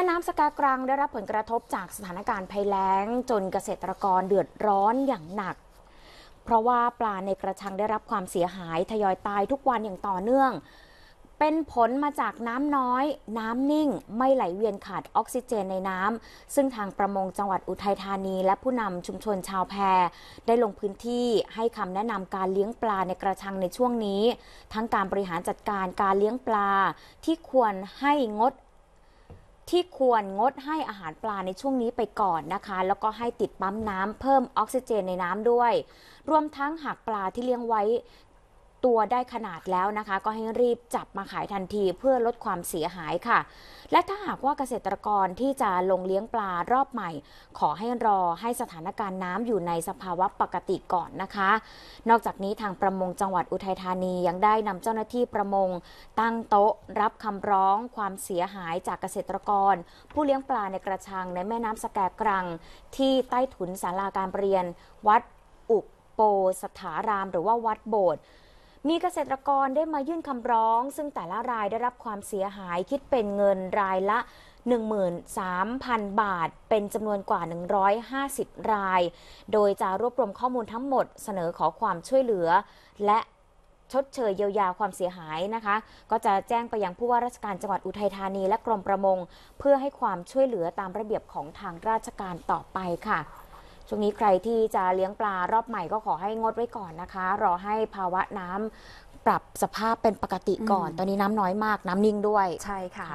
แม่น้ำสกากรังได้รับผลกระทบจากสถานการณ์ภัยแล้งจนเกษตรกรเดือดร้อนอย่างหนัก เพราะว่าปลาในกระชังได้รับความเสียหายทยอยตายทุกวันอย่างต่อเนื่อง เป็นผลมาจากน้ำน้อย น้ำนิ่งไม่ไหลเวียนขาดออกซิเจนในน้ำ ซึ่งทางประมงจังหวัดอุทัยธานี และผู้นำชุมชนชาวแพร ได้ลงพื้นที่ให้คำแนะนำการเลี้ยงปลาในกระชังในช่วงนี้ ทั้งการบริหารจัดการการเลี้ยงปลาที่ควรให้งดที่ควรงดให้อาหารปลาในช่วงนี้ไปก่อนนะคะ แล้วก็ให้ติดปั๊มน้ำเพิ่มออกซิเจนในน้ำด้วย รวมทั้งหากปลาที่เลี้ยงไว้ตัวได้ขนาดแล้วนะคะ ก็ให้รีบจับมาขายทันทีเพื่อลดความเสียหายค่ะ และถ้าหากว่าเกษตรกรที่จะลงเลี้ยงปลารอบใหม่ ขอให้รอให้สถานการณ์น้ำอยู่ในสภาวะปกติก่อนนะคะ นอกจากนี้ทางประมงจังหวัดอุทัยธานียังได้นำเจ้าหน้าที่ประมง ตั้งโต๊ะรับคำร้องความเสียหายจากเกษตรกร ผู้เลี้ยงปลาในกระชัง ในแม่น้ำสแกกรัง ที่ใต้ถุนศาลาการเรียน วัดอุปโปสถาราม หรือว่าวัดโบสถ์มีเกษตรกรได้มายื่นคำร้อง ซึ่งแต่ละรายได้รับความเสียหายคิดเป็นเงินรายละ 13,000 บาท เป็นจำนวนกว่า 150 ราย โดยจะรวบรวมข้อมูลทั้งหมดเสนอขอความช่วยเหลือ และชดเชยเยียวยาความเสียหายนะคะ ก็จะแจ้งไปยังผู้ว่าราชการจังหวัดอุทัยธานีและกรมประมงเพื่อให้ความช่วยเหลือตามระเบียบของทางราชการต่อไปค่ะช่วงนี้ใครที่จะเลี้ยงปลารอบใหม่ก็ขอให้งดไว้ก่อนนะคะ รอให้ภาวะน้ำปรับสภาพเป็นปกติก่อน ตอนนี้น้ำน้อยมากน้ำนิ่งด้วย ใช่ค่ะ